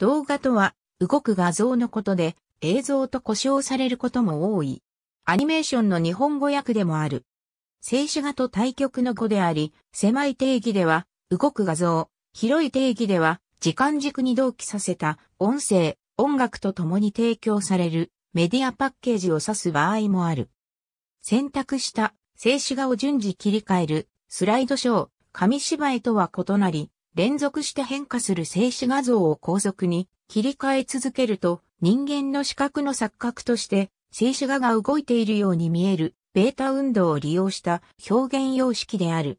動画とは、動く画像のことで、映像と呼称されることも多い。アニメーションの日本語訳でもある。静止画と対極の語であり、狭い定義では、動く画像、広い定義では、時間軸に同期させた音声、音楽と共に提供されるメディアパッケージを指す場合もある。選択した静止画を順次切り替えるスライドショー、紙芝居とは異なり、連続して変化する静止画像を高速に切り替え続けると人間の視覚の錯覚として静止画が動いているように見えるベータ運動を利用した表現様式である。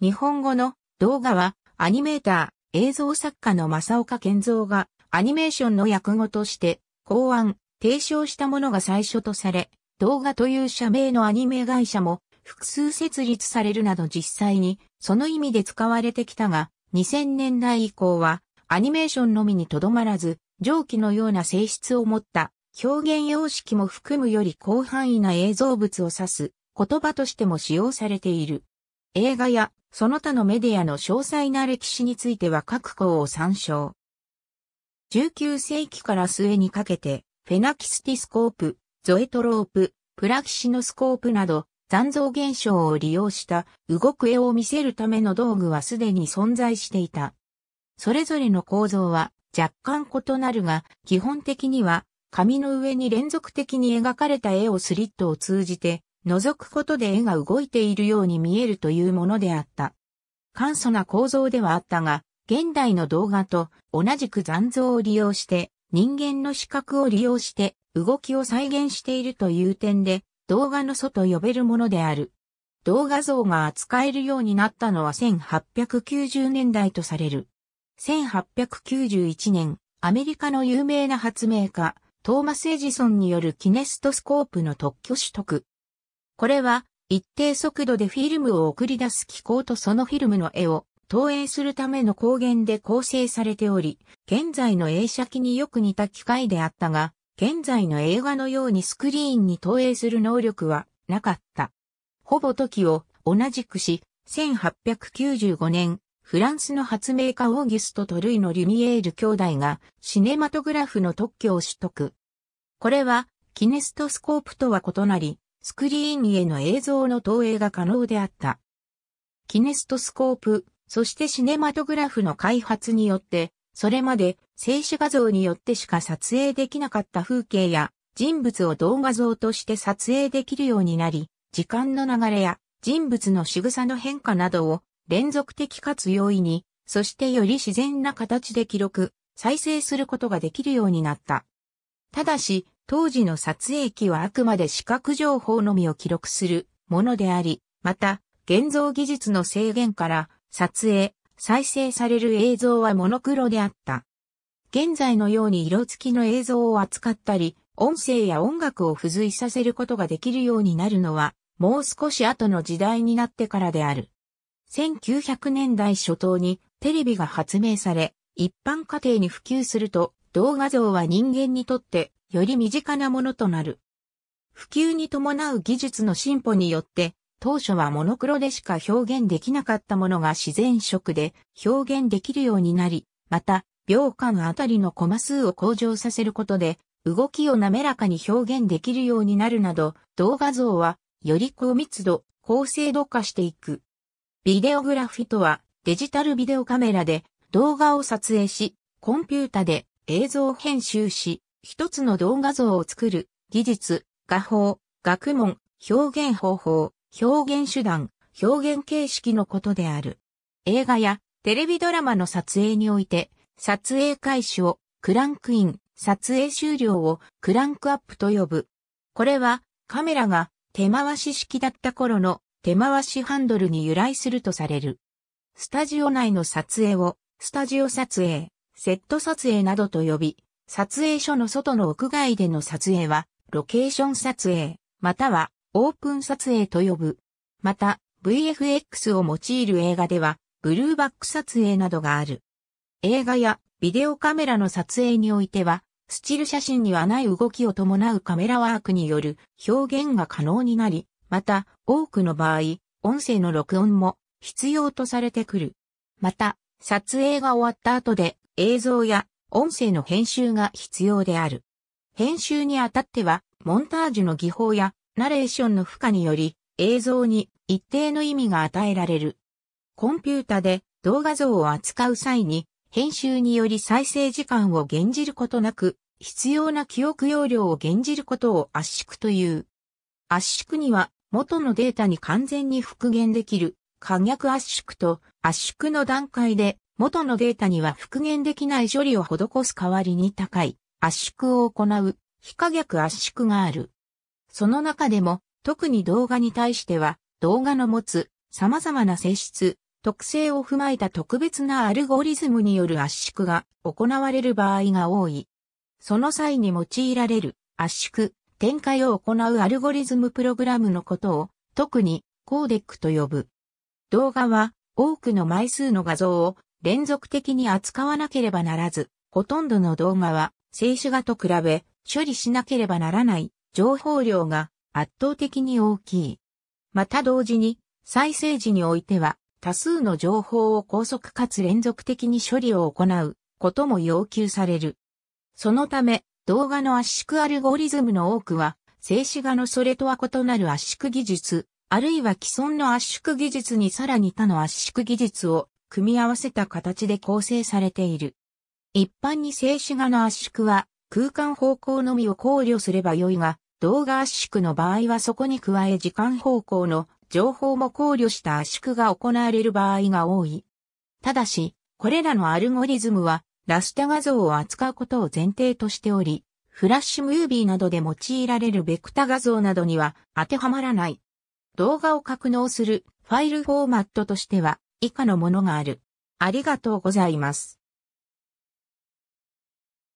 日本語の動画はアニメーター、映像作家の正岡健三がアニメーションの訳語として考案、提唱したものが最初とされ、動画という社名のアニメ会社も複数設立されるなど実際にその意味で使われてきたが、2000年代以降はアニメーションのみにとどまらず、上記のような性質を持った表現様式も含むより広範囲な映像物を指す言葉としても使用されている。映画やその他のメディアの詳細な歴史については各項を参照。19世紀から末にかけて、フェナキスティスコープ、ゾエトロープ、プラキシノスコープなど、残像現象を利用した動く絵を見せるための道具はすでに存在していた。それぞれの構造は若干異なるが、基本的には紙の上に連続的に描かれた絵をスリットを通じて覗くことで絵が動いているように見えるというものであった。簡素な構造ではあったが、現代の動画と同じく残像を利用して人間の視覚を利用して動きを再現しているという点で動画の祖と呼べるものである。動画像が扱えるようになったのは1890年代とされる。1891年、アメリカの有名な発明家、トーマス・エジソンによるキネストスコープの特許取得。これは、一定速度でフィルムを送り出す機構とそのフィルムの絵を投影するための光源で構成されており、現在の映写機によく似た機械であったが、現在の映画のようにスクリーンに投影する能力はなかった。ほぼ時を同じくし、1895年、フランスの発明家オーギュスト・トルイのリュミエール兄弟がシネマトグラフの特許を取得。これはキネストスコープとは異なり、スクリーンへの映像の投影が可能であった。キネストスコープ、そしてシネマトグラフの開発によって、それまで静止画像によってしか撮影できなかった風景や人物を動画像として撮影できるようになり、時間の流れや人物の仕草の変化などを連続的かつ容易に、そしてより自然な形で記録、再生することができるようになった。ただし、当時の撮影機はあくまで視覚情報のみを記録するものであり、また、現像技術の制限から撮影、再生される映像はモノクロであった。現在のように色付きの映像を扱ったり、音声や音楽を付随させることができるようになるのは、もう少し後の時代になってからである。1900年代初頭にテレビが発明され、一般家庭に普及すると、動画像は人間にとってより身近なものとなる。普及に伴う技術の進歩によって、当初はモノクロでしか表現できなかったものが自然色で表現できるようになり、また秒間あたりのコマ数を向上させることで、動きを滑らかに表現できるようになるなど、動画像は、より高密度、高精度化していく。ビデオグラフィとは、デジタルビデオカメラで動画を撮影し、コンピュータで映像編集し、一つの動画像を作る、技術、画法、学問、表現方法、表現手段、表現形式のことである。映画やテレビドラマの撮影において、撮影開始をクランクイン、撮影終了をクランクアップと呼ぶ。これはカメラが手回し式だった頃の手回しハンドルに由来するとされる。スタジオ内の撮影をスタジオ撮影、セット撮影などと呼び、撮影所の外の屋外での撮影はロケーション撮影、またはオープン撮影と呼ぶ。また VFX を用いる映画ではブルーバック撮影などがある。映画やビデオカメラの撮影においては、スチル写真にはない動きを伴うカメラワークによる表現が可能になり、また多くの場合、音声の録音も必要とされてくる。また、撮影が終わった後で映像や音声の編集が必要である。編集にあたっては、モンタージュの技法やナレーションの負荷により映像に一定の意味が与えられる。コンピュータで動画像を扱う際に編集により再生時間を減じることなく、必要な記憶容量を減じることを圧縮という。圧縮には元のデータに完全に復元できる可逆圧縮と圧縮の段階で元のデータには復元できない処理を施す代わりに高い圧縮を行う非可逆圧縮がある。その中でも特に動画に対しては動画の持つ様々な性質、特性を踏まえた特別なアルゴリズムによる圧縮が行われる場合が多い。その際に用いられる圧縮、展開を行うアルゴリズムプログラムのことを特にコーデックと呼ぶ。動画は多くの枚数の画像を連続的に扱わなければならず、ほとんどの動画は静止画と比べ処理しなければならない情報量が圧倒的に大きい。また同時に再生時においては多数の情報を高速かつ連続的に処理を行うことも要求される。そのため、動画の圧縮アルゴリズムの多くは、静止画のそれとは異なる圧縮技術、あるいは既存の圧縮技術にさらに他の圧縮技術を組み合わせた形で構成されている。一般に静止画の圧縮は空間方向のみを考慮すればよいが、動画圧縮の場合はそこに加え時間方向の情報も考慮した圧縮が行われる場合が多い。ただし、これらのアルゴリズムは、ラスタ画像を扱うことを前提としており、フラッシュムービーなどで用いられるベクタ画像などには当てはまらない。動画を格納するファイルフォーマットとしては以下のものがある。ありがとうございます。